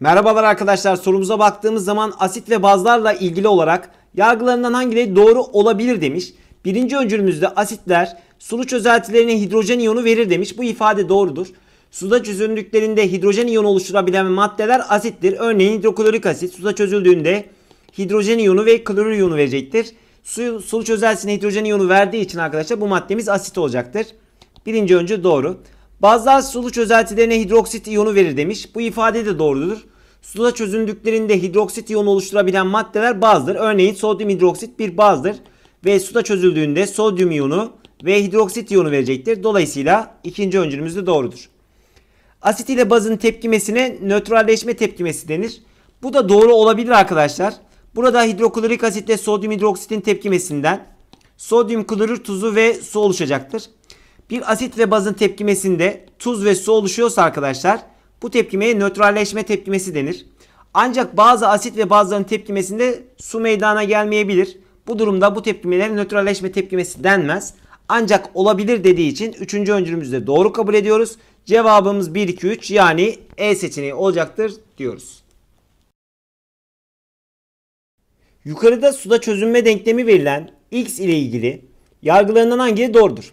Merhabalar arkadaşlar sorumuza baktığımız zaman asit ve bazlarla ilgili olarak yargılarından hangileri doğru olabilir demiş. Birinci öncülümüzde asitler sulu çözeltilerine hidrojen iyonu verir demiş. Bu ifade doğrudur. Suda çözüldüklerinde hidrojen iyonu oluşturabilen maddeler asittir. Örneğin hidroklorik asit suda çözüldüğünde hidrojen iyonu ve klorür iyonu verecektir. Su, sulu çözeltisine hidrojen iyonu verdiği için arkadaşlar bu maddemiz asit olacaktır. Birinci öncü doğru. Bazılar sulu çözeltilerine hidroksit iyonu verir demiş. Bu ifade de doğrudur. Suda çözündüklerinde hidroksit iyonu oluşturabilen maddeler bazıdır. Örneğin sodyum hidroksit bir bazdır ve suda çözüldüğünde sodyum iyonu ve hidroksit iyonu verecektir. Dolayısıyla ikinci öncülümüz de doğrudur. Asit ile bazın tepkimesine nötralleşme tepkimesi denir. Bu da doğru olabilir arkadaşlar. Burada hidroklorik asitle sodyum hidroksitin tepkimesinden sodyum klorür tuzu ve su oluşacaktır. Bir asit ve bazın tepkimesinde tuz ve su oluşuyorsa arkadaşlar bu tepkimeye nötralleşme tepkimesi denir. Ancak bazı asit ve bazların tepkimesinde su meydana gelmeyebilir. Bu durumda bu tepkimelere nötralleşme tepkimesi denmez. Ancak olabilir dediği için 3. öncülümüzü de doğru kabul ediyoruz. Cevabımız 1, 2, 3 yani E seçeneği olacaktır diyoruz. Yukarıda suda çözünme denklemi verilen X ile ilgili yargılarından hangileri doğrudur?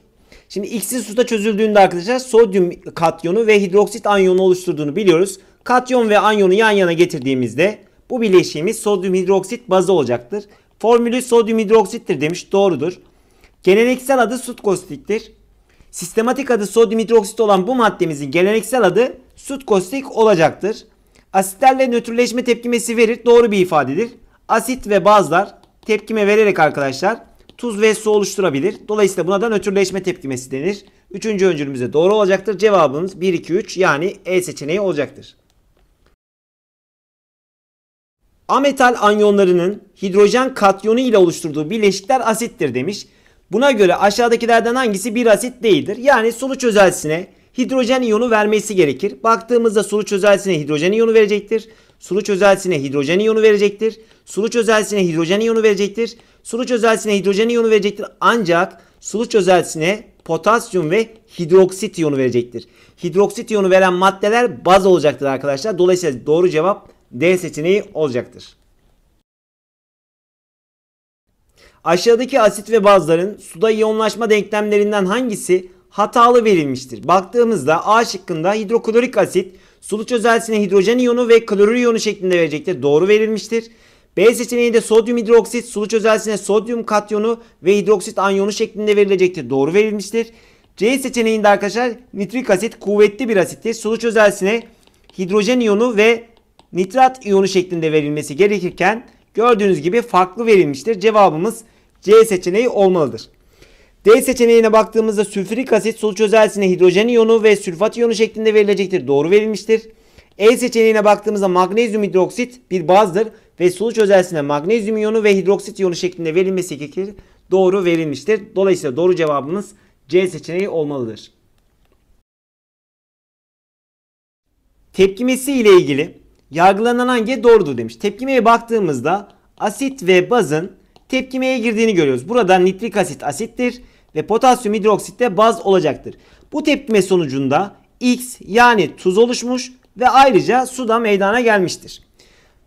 Şimdi X'in suda çözüldüğünde arkadaşlar sodyum katyonu ve hidroksit anyonu oluşturduğunu biliyoruz. Katyon ve anyonu yan yana getirdiğimizde bu bileşiğimiz sodyum hidroksit bazı olacaktır. Formülü sodyum hidroksittir demiş. Doğrudur. Geleneksel adı sutkostiktir. Sistematik adı sodyum hidroksit olan bu maddemizin geleneksel adı sutkostik olacaktır. Asitlerle nötrleşme tepkimesi verir. Doğru bir ifadedir. Asit ve bazlar tepkime vererek arkadaşlar tuz ve su oluşturabilir. Dolayısıyla buna da nötrleşme tepkimesi denir. Üçüncü öncülümüze doğru olacaktır. Cevabımız 1, 2, 3 yani E seçeneği olacaktır. Ametal anyonlarının hidrojen katyonu ile oluşturduğu bileşikler asittir demiş. Buna göre aşağıdakilerden hangisi bir asit değildir? Yani sulu çözelsine hidrojen iyonu vermesi gerekir. Baktığımızda sulu çözelsine hidrojen iyonu verecektir. Sulu çözelsine hidrojen iyonu verecektir. Sulu çözelsine hidrojen iyonu verecektir. Sulu çözelsine hidrojen iyonu verecektir. Ancak sulu çözelsine potasyum ve hidroksit iyonu verecektir. Hidroksit iyonu veren maddeler baz olacaktır arkadaşlar. Dolayısıyla doğru cevap D seçeneği olacaktır. Aşağıdaki asit ve bazların suda iyonlaşma denklemlerinden hangisi hatalı verilmiştir? Baktığımızda A şıkkında hidroklorik asit Sulu çözeltisine hidrojen iyonu ve klorür iyonu şeklinde verecektir. Doğru verilmiştir. B seçeneğinde sodyum hidroksit, sulu çözeltisine sodyum katyonu ve hidroksit anyonu şeklinde verilecektir. Doğru verilmiştir. C seçeneğinde arkadaşlar nitrik asit kuvvetli bir asittir. Sulu çözeltisine hidrojen iyonu ve nitrat iyonu şeklinde verilmesi gerekirken gördüğünüz gibi farklı verilmiştir. Cevabımız C seçeneği olmalıdır. D seçeneğine baktığımızda sülfürik asit sulu çözelsine hidrojen iyonu ve sülfat iyonu şeklinde verilecektir. Doğru verilmiştir. E seçeneğine baktığımızda magnezyum hidroksit bir bazdır ve sulu çözelsine magnezyum iyonu ve hidroksit iyonu şeklinde verilmesi gerekir. Doğru verilmiştir. Dolayısıyla doğru cevabımız C seçeneği olmalıdır. Tepkimesi ile ilgili yargılanan hangi e doğrudur demiş. Tepkimeye baktığımızda asit ve bazın tepkimeye girdiğini görüyoruz. Burada nitrik asit asittir ve potasyum hidroksit de baz olacaktır. Bu tepkime sonucunda X yani tuz oluşmuş ve ayrıca su da meydana gelmiştir.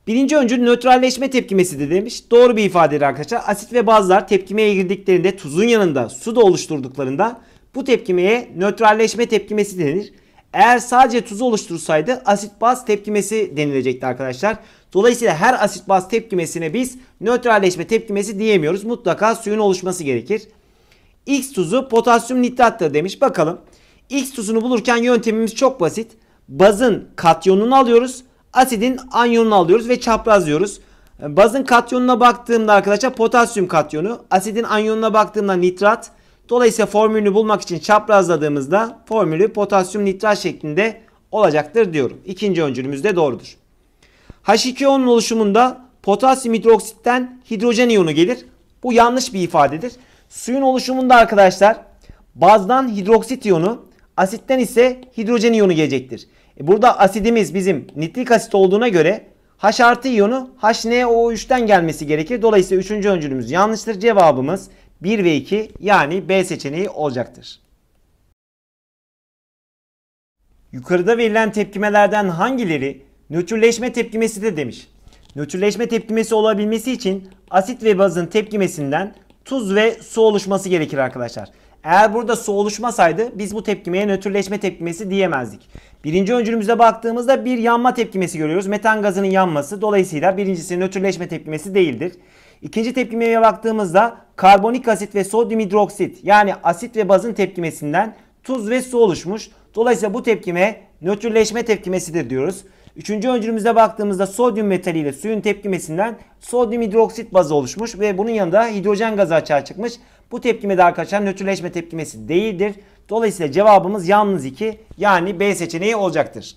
Birinci öncül nötralleşme tepkimesi de demiş. Doğru bir ifadedir arkadaşlar. Asit ve bazlar tepkimeye girdiklerinde tuzun yanında su da oluşturduklarında bu tepkimeye nötralleşme tepkimesi denir. Eğer sadece tuzu oluştursaydı asit baz tepkimesi denilecekti arkadaşlar. Dolayısıyla her asit baz tepkimesine biz nötralleşme tepkimesi diyemiyoruz. Mutlaka suyun oluşması gerekir. X tuzu potasyum nitrattır demiş. Bakalım. X tuzunu bulurken yöntemimiz çok basit. Bazın katyonunu alıyoruz. Asidin anyonunu alıyoruz ve çaprazlıyoruz. Bazın katyonuna baktığımda arkadaşlar potasyum katyonu. Asidin anyonuna baktığımda nitrat. Dolayısıyla formülünü bulmak için çaprazladığımızda formülü potasyum nitrat şeklinde olacaktır diyorum. İkinci öncülümüz de doğrudur. H2O'nun oluşumunda potasyum hidroksitten hidrojen iyonu gelir. Bu yanlış bir ifadedir. Suyun oluşumunda arkadaşlar bazdan hidroksit iyonu, asitten ise hidrojen iyonu gelecektir. E burada asidimiz bizim nitrik asit olduğuna göre H artı iyonu HNO3'ten gelmesi gerekir. Dolayısıyla 3. öncülümüz yanlıştır. Cevabımız 1 ve 2 yani B seçeneği olacaktır. Yukarıda verilen tepkimelerden hangileri nötrleşme tepkimesi de demiş. Nötrleşme tepkimesi olabilmesi için asit ve bazın tepkimesinden tuz ve su oluşması gerekir arkadaşlar. Eğer burada su oluşmasaydı biz bu tepkimeye nötrleşme tepkimesi diyemezdik. Birinci öncülümüze baktığımızda bir yanma tepkimesi görüyoruz. Metan gazının yanması dolayısıyla birincisi nötrleşme tepkimesi değildir. İkinci tepkimeye baktığımızda karbonik asit ve sodyum hidroksit yani asit ve bazın tepkimesinden tuz ve su oluşmuş. Dolayısıyla bu tepkime nötrleşme tepkimesidir diyoruz. Üçüncü öncülümüze baktığımızda sodyum metaliyle suyun tepkimesinden sodyum hidroksit bazı oluşmuş ve bunun yanında hidrojen gazı açığa çıkmış. Bu tepkime de arkadaşlar nötrleşme tepkimesi değildir. Dolayısıyla cevabımız yalnız 2 yani B seçeneği olacaktır.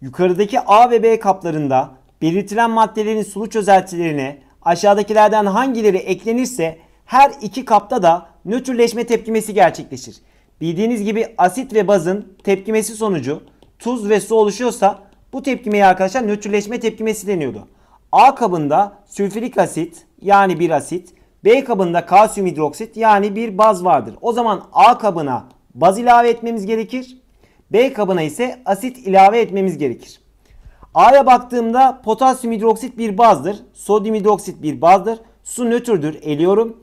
Yukarıdaki A ve B kaplarında belirtilen maddelerin sulu çözeltilerine aşağıdakilerden hangileri eklenirse her iki kapta da nötrleşme tepkimesi gerçekleşir. Bildiğiniz gibi asit ve bazın tepkimesi sonucu tuz ve su oluşuyorsa bu tepkimeye arkadaşlar nötrleşme tepkimesi deniyordu. A kabında sülfürik asit yani bir asit, B kabında kalsiyum hidroksit yani bir baz vardır. O zaman A kabına baz ilave etmemiz gerekir. B kabına ise asit ilave etmemiz gerekir. A'ya baktığımda potasyum hidroksit bir bazdır. Sodyum hidroksit bir bazdır. Su nötrdür. Eliyorum.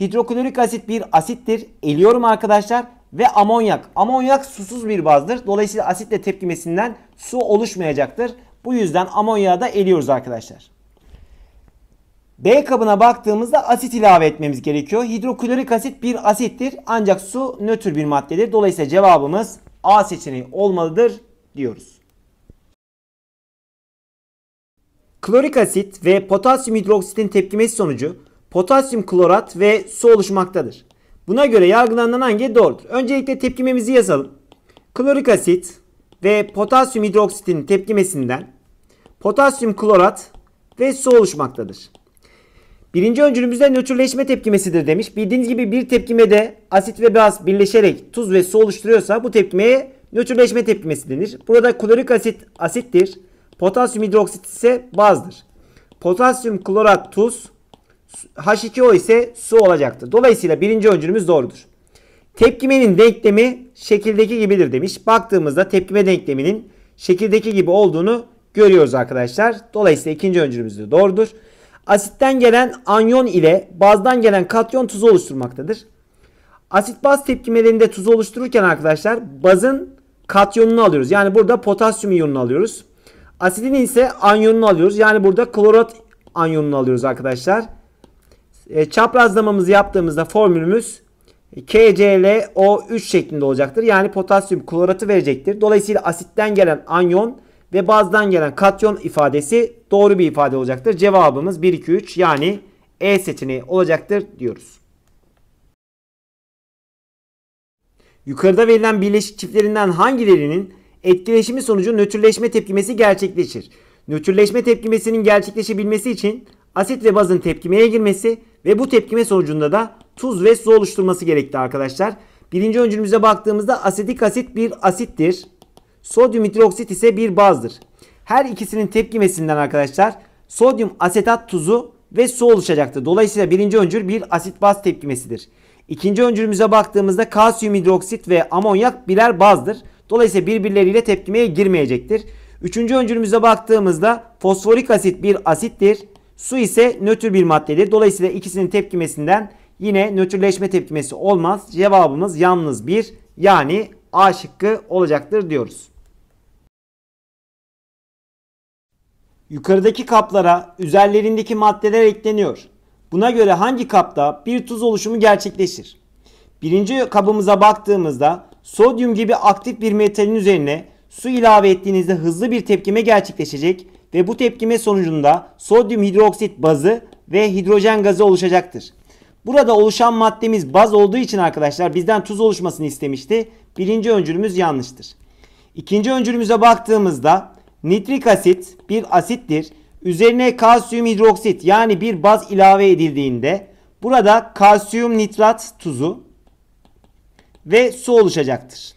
Hidroklorik asit bir asittir. Eliyorum arkadaşlar ve amonyak. Amonyak susuz bir bazdır. Dolayısıyla asitle tepkimesinden su oluşmayacaktır. Bu yüzden amonyağı da eliyoruz arkadaşlar. B kabına baktığımızda asit ilave etmemiz gerekiyor. Hidroklorik asit bir asittir ancak su nötr bir maddedir. Dolayısıyla cevabımız A seçeneği olmalıdır diyoruz. Klorik asit ve potasyum hidroksitin tepkimesi sonucu potasyum klorat ve su oluşmaktadır. Buna göre yargılanan hangi doğrudur? Öncelikle tepkimemizi yazalım. Klorik asit ve potasyum hidroksitinin tepkimesinden potasyum klorat ve su oluşmaktadır. Birinci öncülümüzde nötrleşme tepkimesidir demiş. Bildiğiniz gibi bir tepkimede asit ve baz birleşerek tuz ve su oluşturuyorsa bu tepkimeye nötrleşme tepkimesi denir. Burada klorik asit asittir. Potasyum hidroksit ise bazdır. Potasyum klorat tuz, H2O ise su olacaktır. Dolayısıyla birinci öncülümüz doğrudur. Tepkimenin denklemi şekildeki gibidir demiş. Baktığımızda tepkime denkleminin şekildeki gibi olduğunu görüyoruz arkadaşlar. Dolayısıyla ikinci öncülümüz de doğrudur. Asitten gelen anyon ile bazdan gelen katyon tuzu oluşturmaktadır. Asit baz tepkimelerinde tuzu oluştururken arkadaşlar bazın katyonunu alıyoruz. Yani burada potasyum iyonunu alıyoruz. Asidin ise anyonunu alıyoruz. Yani burada klorat anyonunu alıyoruz arkadaşlar. E, çaprazlamamızı yaptığımızda formülümüz KClO3 şeklinde olacaktır. Yani potasyum kloratı verecektir. Dolayısıyla asitten gelen anyon ve bazdan gelen katyon ifadesi doğru bir ifade olacaktır. Cevabımız 1, 2, 3 yani E seçeneği olacaktır diyoruz. Yukarıda verilen birleşik çiftlerinden hangilerinin etkileşimi sonucu nötrleşme tepkimesi gerçekleşir? Nötrleşme tepkimesinin gerçekleşebilmesi için asit ve bazın tepkimeye girmesi ve bu tepkime sonucunda da tuz ve su oluşturması gerekti arkadaşlar. Birinci öncülümüze baktığımızda asetik asit bir asittir. Sodyum hidroksit ise bir bazdır. Her ikisinin tepkimesinden arkadaşlar sodyum asetat tuzu ve su oluşacaktı. Dolayısıyla birinci öncül bir asit baz tepkimesidir. İkinci öncülümüze baktığımızda kalsiyum hidroksit ve amonyak birer bazdır. Dolayısıyla birbirleriyle tepkimeye girmeyecektir. Üçüncü öncülümüze baktığımızda fosforik asit bir asittir. Su ise nötr bir maddedir. Dolayısıyla ikisinin tepkimesinden yine nötrleşme tepkimesi olmaz. Cevabımız yalnız bir yani A şıkkı olacaktır diyoruz. Yukarıdaki kaplara üzerlerindeki maddeler ekleniyor. Buna göre hangi kapta bir tuz oluşumu gerçekleşir? Birinci kabımıza baktığımızda sodyum gibi aktif bir metalin üzerine su ilave ettiğinizde hızlı bir tepkime gerçekleşecek ve bu tepkime sonucunda sodyum hidroksit bazı ve hidrojen gazı oluşacaktır. Burada oluşan maddemiz baz olduğu için arkadaşlar bizden tuz oluşmasını istemişti. Birinci öncülümüz yanlıştır. İkinci öncülümüze baktığımızda nitrik asit bir asittir. Üzerine kalsiyum hidroksit yani bir baz ilave edildiğinde burada kalsiyum nitrat tuzu ve su oluşacaktır.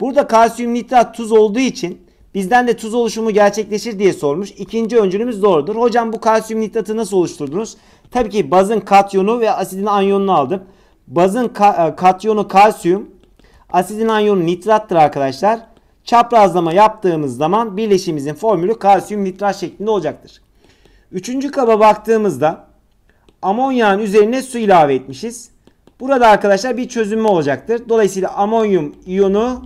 Burada kalsiyum nitrat tuz olduğu için Bizden de tuz oluşumu gerçekleşir diye sormuş. İkinci öncülümüz doğrudur. Hocam bu kalsiyum nitratı nasıl oluşturdunuz? Tabii ki bazın katyonu ve asidin anyonunu aldım. Bazın ka e, katyonu kalsiyum, asidin anyonu nitrattır arkadaşlar. Çaprazlama yaptığımız zaman birleşimimizin formülü kalsiyum nitrat şeklinde olacaktır. Üçüncü kaba baktığımızda amonyağın üzerine su ilave etmişiz. Burada arkadaşlar bir çözünme olacaktır. Dolayısıyla amonyum iyonu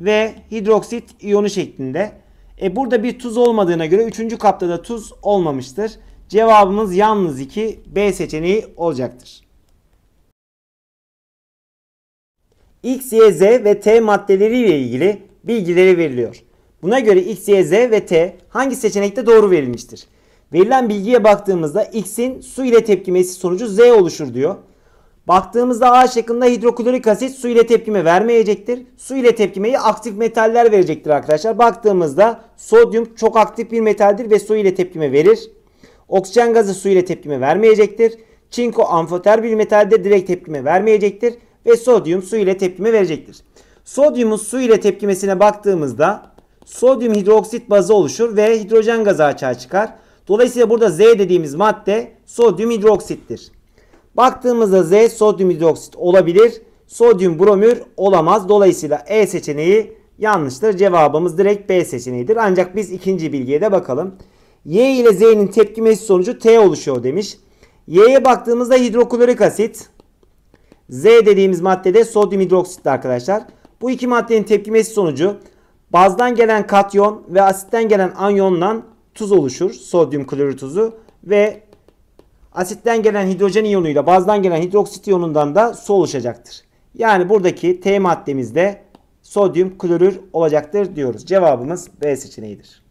ve hidroksit iyonu şeklinde. E burada bir tuz olmadığına göre 3. kapta da tuz olmamıştır. Cevabımız yalnız 2 B seçeneği olacaktır. X, Y, Z ve T maddeleri ile ilgili bilgileri veriliyor. Buna göre X, Y, Z ve T hangi seçenekte doğru verilmiştir? Verilen bilgiye baktığımızda X'in su ile tepkimesi sonucu Z oluşur diyor. Baktığımızda A şıkkında hidroklorik asit su ile tepkime vermeyecektir. Su ile tepkimeyi aktif metaller verecektir arkadaşlar. Baktığımızda sodyum çok aktif bir metaldir ve su ile tepkime verir. Oksijen gazı su ile tepkime vermeyecektir. Çinko amfoter bir metalde direkt tepkime vermeyecektir. Ve sodyum su ile tepkime verecektir. Sodyumun su ile tepkimesine baktığımızda sodyum hidroksit bazı oluşur ve hidrojen gazı açığa çıkar. Dolayısıyla burada Z dediğimiz madde sodyum hidroksittir. Baktığımızda Z sodyum hidroksit olabilir. Sodyum bromür olamaz. Dolayısıyla E seçeneği yanlıştır. Cevabımız direkt B seçeneğidir. Ancak biz ikinci bilgiye de bakalım. Y ile Z'nin tepkimesi sonucu T oluşuyor demiş. Y'ye baktığımızda hidroklorik asit. Z dediğimiz maddede sodyum hidroksitti arkadaşlar. Bu iki maddenin tepkimesi sonucu bazdan gelen katyon ve asitten gelen anyonla tuz oluşur. Sodyum klorür tuzu ve Asitten gelen hidrojen iyonuyla bazdan gelen hidroksit iyonundan da su oluşacaktır. Yani buradaki T maddemizde sodyum klorür olacaktır diyoruz. Cevabımız B seçeneğidir.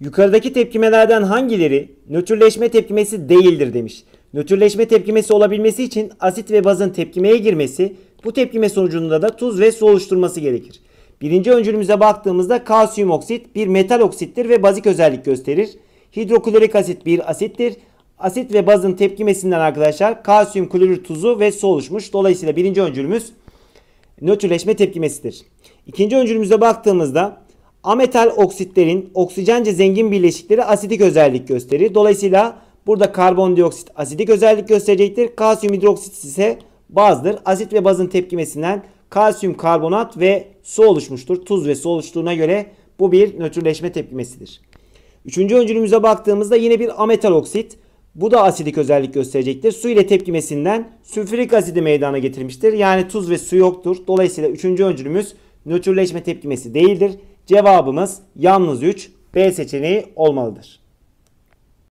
Yukarıdaki tepkimelerden hangileri nötrleşme tepkimesi değildir demiş. Nötrleşme tepkimesi olabilmesi için asit ve bazın tepkimeye girmesi, bu tepkime sonucunda da tuz ve su oluşturması gerekir. Birinci öncülümüze baktığımızda kalsiyum oksit bir metal oksittir ve bazik özellik gösterir. Hidroklorik asit bir asittir. Asit ve bazın tepkimesinden arkadaşlar kalsiyum klorür tuzu ve su oluşmuş. Dolayısıyla birinci öncülümüz nötrleşme tepkimesidir. İkinci öncülümüze baktığımızda ametal oksitlerin oksijence zengin birleşikleri asidik özellik gösterir. Dolayısıyla burada karbondioksit asidik özellik gösterecektir. Kalsiyum hidroksit ise bazdır. Asit ve bazın tepkimesinden kalsiyum karbonat ve su oluşmuştur. Tuz ve su oluştuğuna göre bu bir nötrleşme tepkimesidir. Üçüncü öncülümüze baktığımızda yine bir ametal oksit. Bu da asidik özellik gösterecektir. Su ile tepkimesinden sülfürik asidi meydana getirmiştir. Yani tuz ve su yoktur. Dolayısıyla üçüncü öncülümüz nötrleşme tepkimesi değildir. Cevabımız yalnız 3 B seçeneği olmalıdır.